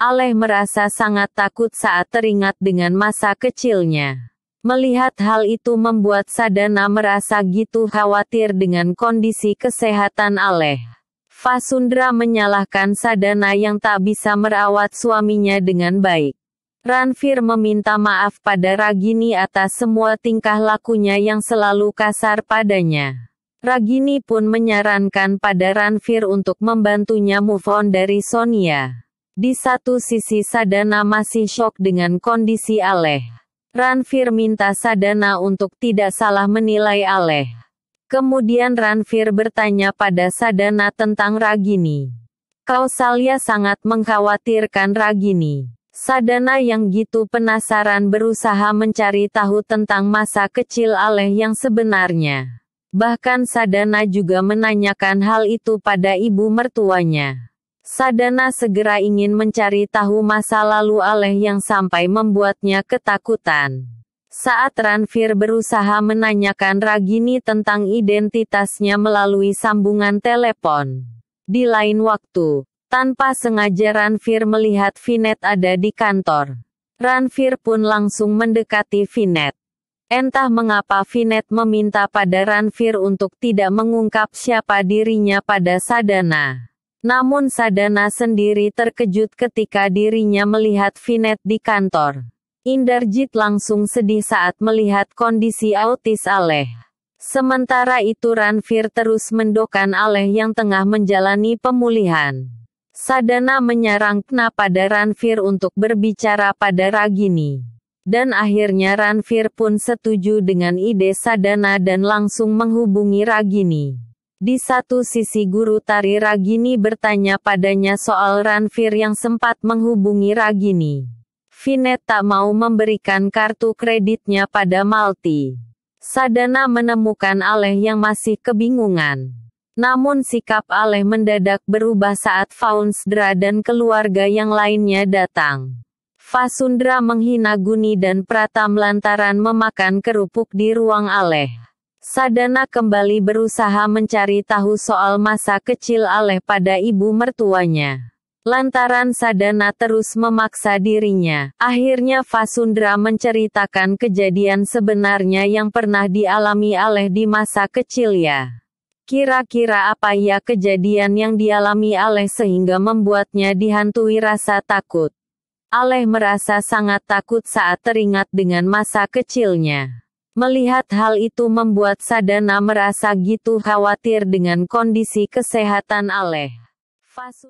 Aleh merasa sangat takut saat teringat dengan masa kecilnya. Melihat hal itu membuat Sadana merasa gitu khawatir dengan kondisi kesehatan Aleh. Fasundra menyalahkan Sadana yang tak bisa merawat suaminya dengan baik. Ranfir meminta maaf pada Ragini atas semua tingkah lakunya yang selalu kasar padanya. Ragini pun menyarankan pada Ranfir untuk membantunya move on dari Sonia. Di satu sisi Sadana masih shock dengan kondisi Aleh. Ranfir minta Sadana untuk tidak salah menilai Aleh. Kemudian Ranfir bertanya pada Sadana tentang Ragini. Kau Kausalya sangat mengkhawatirkan Ragini. Sadana yang gitu penasaran berusaha mencari tahu tentang masa kecil Aleh yang sebenarnya. Bahkan Sadana juga menanyakan hal itu pada ibu mertuanya. Sadana segera ingin mencari tahu masa lalu Aleh yang sampai membuatnya ketakutan. Saat Ranfir berusaha menanyakan Ragini tentang identitasnya melalui sambungan telepon. Di lain waktu, tanpa sengaja Ranfir melihat Vinet ada di kantor. Ranfir pun langsung mendekati Vinet. Entah mengapa Vinet meminta pada Ranfir untuk tidak mengungkap siapa dirinya pada Sadana. Namun Sadana sendiri terkejut ketika dirinya melihat Vinet di kantor. Inderjit langsung sedih saat melihat kondisi autis Aleh. Sementara itu Ranvir terus mendokan Aleh yang tengah menjalani pemulihan. Sadana menyarankan pada Ranvir untuk berbicara pada Ragini. Dan akhirnya Ranvir pun setuju dengan ide Sadana dan langsung menghubungi Ragini. Di satu sisi guru tari Ragini bertanya padanya soal Ranvir yang sempat menghubungi Ragini. Vinet tak mau memberikan kartu kreditnya pada Malti. Sadana menemukan Aleh yang masih kebingungan. Namun sikap Aleh mendadak berubah saat Faunsdra dan keluarga yang lainnya datang. Fasundra menghina Guni dan Pratam lantaran memakan kerupuk di ruang Aleh. Sadana kembali berusaha mencari tahu soal masa kecil Aleh pada ibu mertuanya. Lantaran Sadana terus memaksa dirinya, akhirnya Fasundra menceritakan kejadian sebenarnya yang pernah dialami Aleh di masa kecil ya. Kira-kira apa ya kejadian yang dialami Aleh sehingga membuatnya dihantui rasa takut. Aleh merasa sangat takut saat teringat dengan masa kecilnya. Melihat hal itu membuat Sadana merasa gitu khawatir dengan kondisi kesehatan Aleh. Fasu